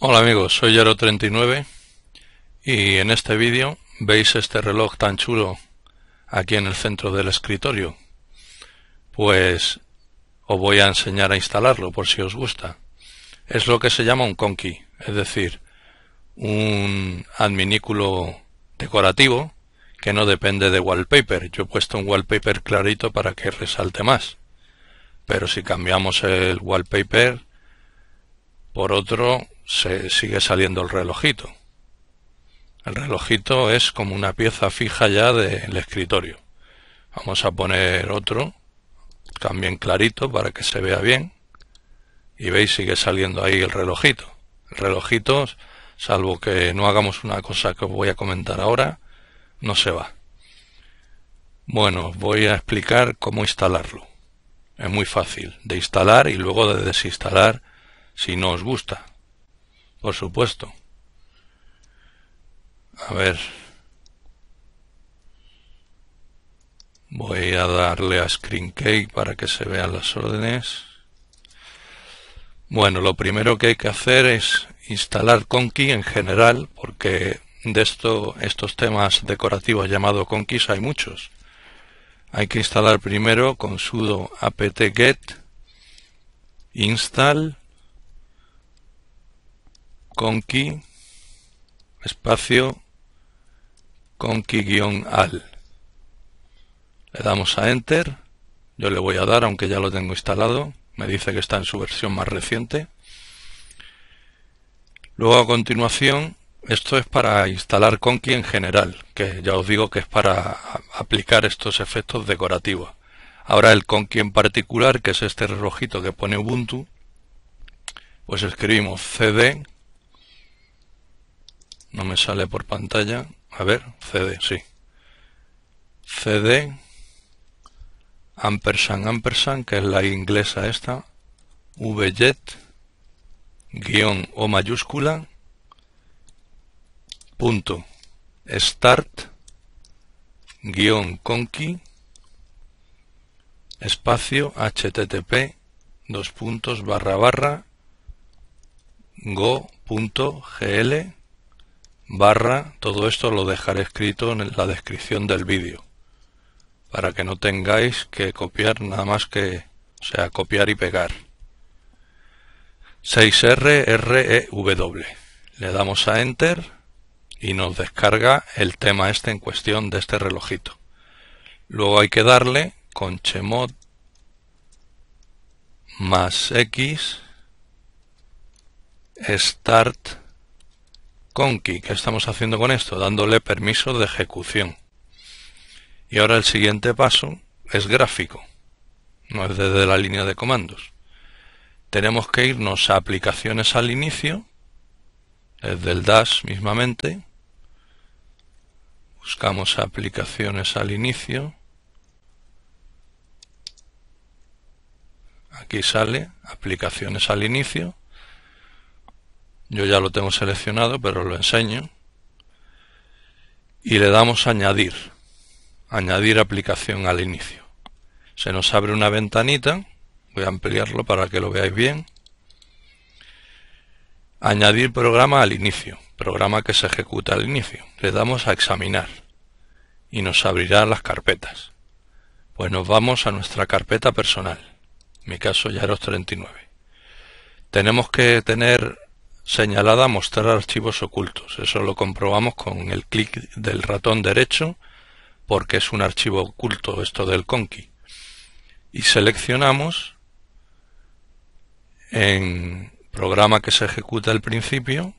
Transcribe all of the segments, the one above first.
Hola amigos, soy Yaro39 y en este vídeo veis este reloj tan chulo aquí en el centro del escritorio. Pues os voy a enseñar a instalarlo por si os gusta. Es lo que se llama un conky, es decir, un adminículo decorativo que no depende de wallpaper. Yo he puesto un wallpaper clarito para que resalte más. Pero si cambiamos el wallpaper por otro se sigue saliendo el relojito. El relojito es como una pieza fija ya del escritorio. Vamos a poner otro, también clarito para que se vea bien. Y veis, sigue saliendo ahí el relojito. El relojito, salvo que no hagamos una cosa que os voy a comentar ahora, no se va. Bueno, voy a explicar cómo instalarlo. Es muy fácil de instalar y luego de desinstalar si no os gusta. Por supuesto. A ver. Voy a darle a ScreenCake para que se vean las órdenes. Bueno, lo primero que hay que hacer es instalar Conky en general, porque de esto, estos temas decorativos llamados Conkeys hay muchos. Hay que instalar primero con sudo apt-get install conki espacio conky-al. Le damos a enter. Yo le voy a dar, aunque ya lo tengo instalado. Me dice que está en su versión más reciente. Luego a continuación, esto es para instalar conki en general, que ya os digo que es para aplicar estos efectos decorativos. Ahora el conki en particular, que es este rojito que pone Ubuntu, pues escribimos cd no me sale por pantalla. A ver, CD, sí. CD ampersand ampersand, que es la inglesa esta, vjet, guión o mayúscula, punto, start, guión conky, espacio, http, dos puntos, barra barra, go.gl barra, todo esto lo dejaré escrito en la descripción del vídeo, para que no tengáis que copiar nada más que, o sea, copiar y pegar. 6RREW. E Le damos a Enter y nos descarga el tema este en cuestión de este relojito. Luego hay que darle con chmod más x start ¿Qué estamos haciendo con esto? Dándole permiso de ejecución. Y ahora el siguiente paso es gráfico, no es desde la línea de comandos. Tenemos que irnos a aplicaciones al inicio, Es del dash mismamente. Buscamos aplicaciones al inicio. Aquí sale aplicaciones al inicio yo ya lo tengo seleccionado, pero lo enseño. Y le damos a añadir. Añadir aplicación al inicio. Se nos abre una ventanita. Voy a ampliarlo para que lo veáis bien. Añadir programa al inicio. Programa que se ejecuta al inicio. Le damos a examinar. Y nos abrirá las carpetas. Pues nos vamos a nuestra carpeta personal. En mi caso ya los 39. Tenemos que tener señalada mostrar archivos ocultos. Eso lo comprobamos con el clic del ratón derecho porque es un archivo oculto esto del conky. Y seleccionamos en programa que se ejecuta al principio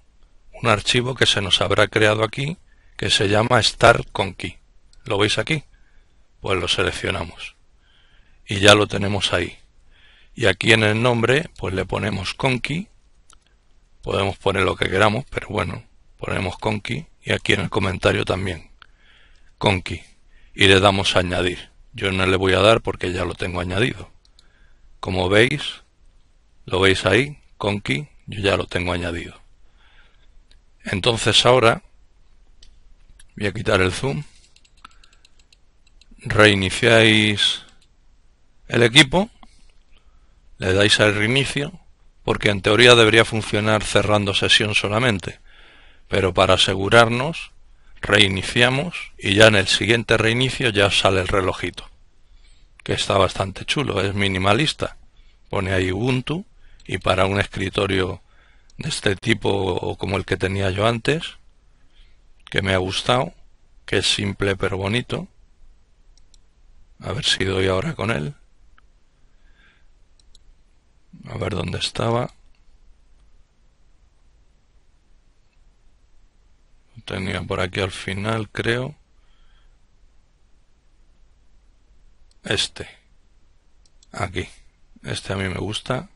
un archivo que se nos habrá creado aquí que se llama start ¿Lo veis aquí? Pues lo seleccionamos. Y ya lo tenemos ahí. Y aquí en el nombre pues le ponemos conky Podemos poner lo que queramos, pero bueno, ponemos Conky y aquí en el comentario también. Conky. Y le damos a añadir. Yo no le voy a dar porque ya lo tengo añadido. Como veis, lo veis ahí, Conky, yo ya lo tengo añadido. Entonces ahora voy a quitar el zoom. Reiniciáis el equipo, le dais al reinicio porque en teoría debería funcionar cerrando sesión solamente, pero para asegurarnos reiniciamos y ya en el siguiente reinicio ya sale el relojito, que está bastante chulo, es minimalista, pone ahí Ubuntu y para un escritorio de este tipo o como el que tenía yo antes, que me ha gustado, que es simple pero bonito, a ver si doy ahora con él. A ver dónde estaba. tenía por aquí al final, creo. Este. Aquí. Este a mí me gusta.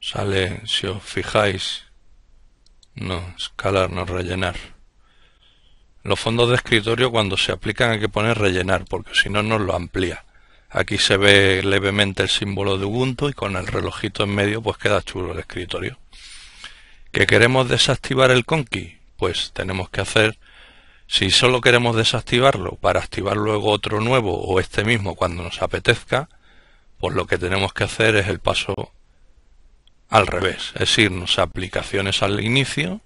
Sale, si os fijáis, no, escalar, no rellenar. Los fondos de escritorio cuando se aplican hay que poner rellenar, porque si no nos lo amplía. Aquí se ve levemente el símbolo de Ubuntu y con el relojito en medio pues queda chulo el escritorio. ¿Que queremos desactivar el conky? Pues tenemos que hacer, si solo queremos desactivarlo para activar luego otro nuevo o este mismo cuando nos apetezca, pues lo que tenemos que hacer es el paso al revés, es irnos a aplicaciones al inicio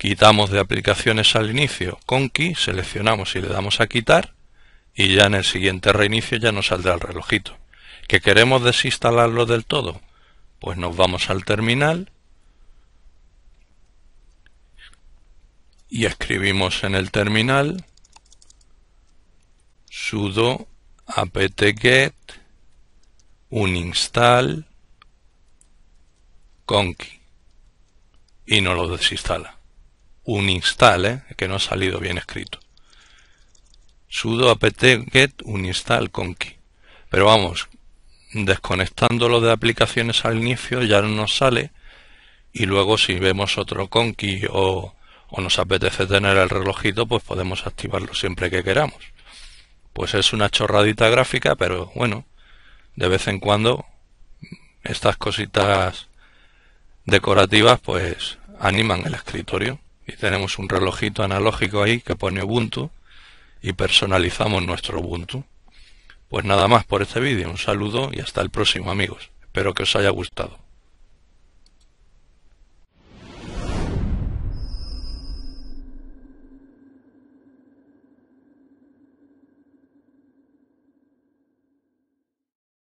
quitamos de aplicaciones al inicio con seleccionamos y le damos a quitar y ya en el siguiente reinicio ya nos saldrá el relojito. ¿Que queremos desinstalarlo del todo? Pues nos vamos al terminal y escribimos en el terminal sudo apt-get uninstall conky y no lo desinstala un install, que no ha salido bien escrito. sudo apt get un install conky. Pero vamos, desconectándolo de aplicaciones al inicio ya no nos sale y luego si vemos otro conky o, o nos apetece tener el relojito pues podemos activarlo siempre que queramos. Pues es una chorradita gráfica, pero bueno, de vez en cuando estas cositas decorativas pues animan el escritorio y tenemos un relojito analógico ahí que pone Ubuntu y personalizamos nuestro Ubuntu. Pues nada más por este vídeo, un saludo y hasta el próximo amigos. Espero que os haya gustado.